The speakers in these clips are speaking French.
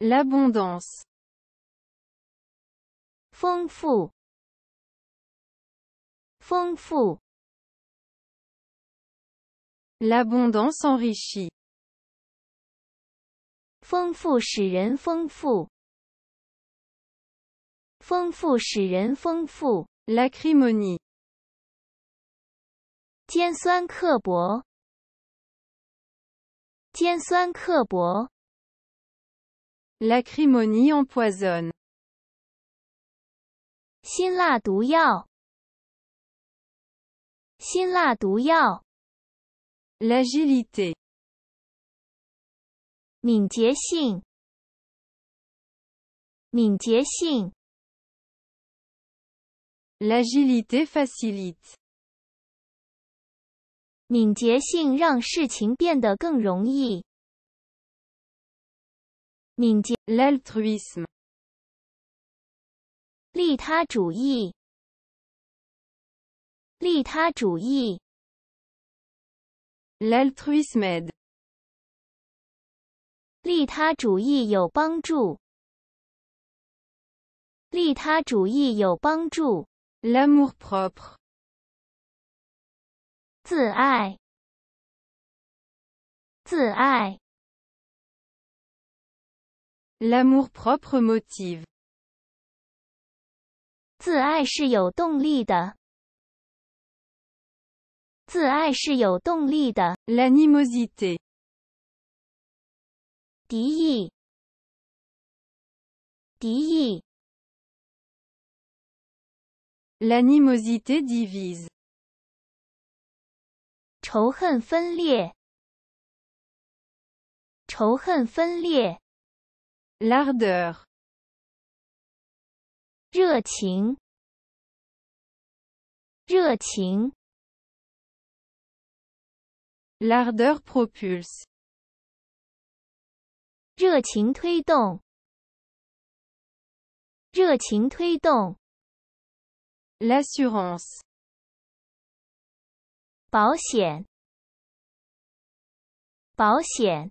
L'abondance. Feng fu. Feng fu. L'abondance enrichit. Feng fu shi ren feng fu. Feng fu shi ren feng fu. L'acrimonie. Tiens suan ke bo. Tian suan Lacrimonie empoisonne. Sin la dou yao la dou yao L'agilité. Miné-gé-sing. miné L'agilité facilite. Miné-gé-sing. Miné-gé-sing. miné 敏捷，利他主义，利他主义，利他主义有帮助，利他主义有帮助，自爱，自爱。自爱是有动力的。自爱是有动力的。animosité，敌意，敌意。animosité divise，仇恨分裂，仇恨分裂。l ardeur 热情热情 l ardeur propulse 热情推动热情推动 l'assurance 保险保险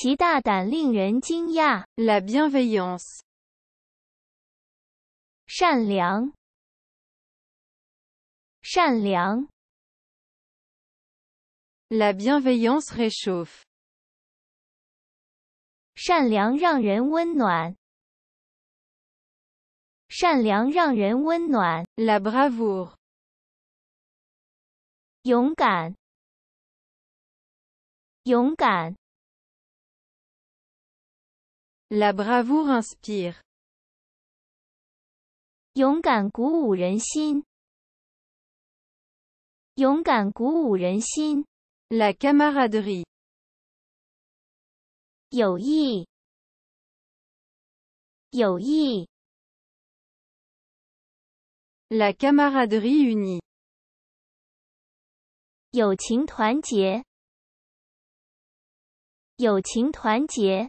其大胆令人惊讶。La bienveillance，善良，善良。La bienveillance réchauffe，善良让人温暖。善良让人温暖。La bravoure，勇敢，勇敢。La bravoure inspire Young Hulen Shin Young Shin La Camaraderie Yo y Yo y La Camaraderie unie Yo Tinkwan Tie Yo Ting Twantier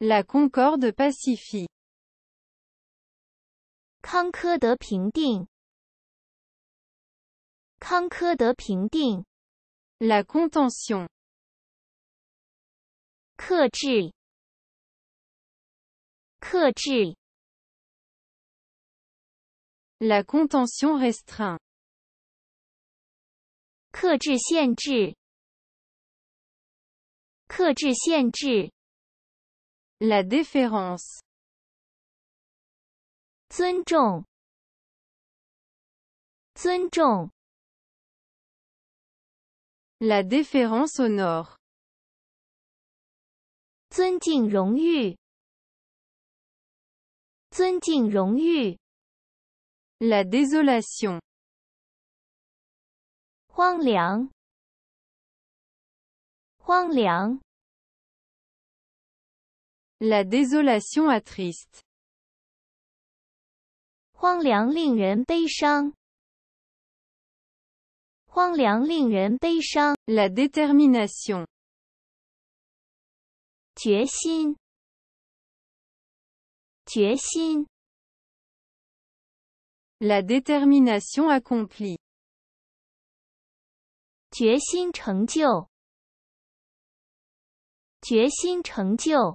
La Concorde pacifie. Concorde pingding. Concorde pingding. La contention. Kechi. Kechi. La contention restreint. Kechi sienji. Kechi sienji. La Déférence. La Déférence au Nord. Zunjing Long Yu Long Yu. La Désolation. Huang Liang Huang Liang. La désolation est triste. Liang ling ren bei shang. Huang Liang ling ren bei shang. La détermination. Jué xīn. Jué xīn. La détermination accomplie. Jué xīn chéng jiù. Jué xīn chéng jiù.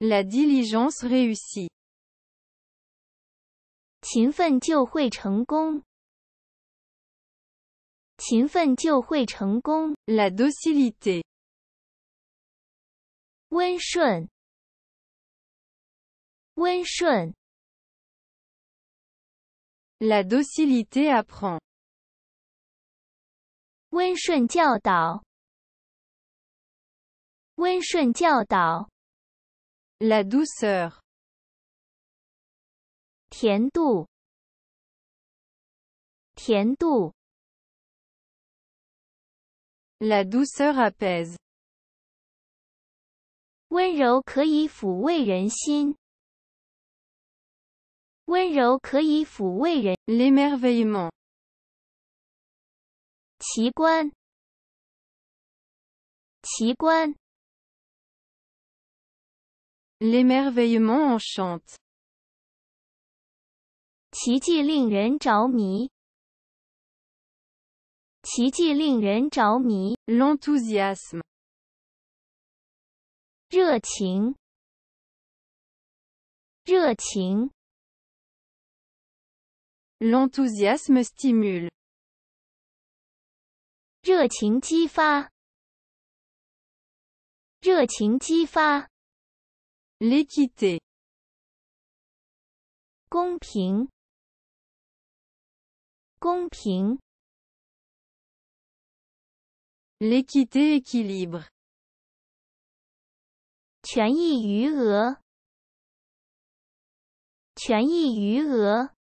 La diligence réussit. Qin fen jiu hui cheng gong. Qin fen jiu hui cheng gong, la docilité. Wen shun. Wen shun. La docilité apprend. Wen shun jiao dao. Wen shun jiao dao. La douceur. Tièndou. Tièndou. La douceur apaise. Wénrôu kèyi fù wèi rén xīn. Wénrôu kèyi fù wèi rén xīn. L'émerveillement. Qiguan. Qiguan. L'émerveillement en chante. Titi ling en chao mi. Titi ling en chao mi. L'enthousiasme. Jiu ting. Jiu ting. L'enthousiasme stimule. Jiu ting ti fa. Jiu ting ti fa. l Equité，公平，公平。l Equité équilibre，权益余额，权益余额。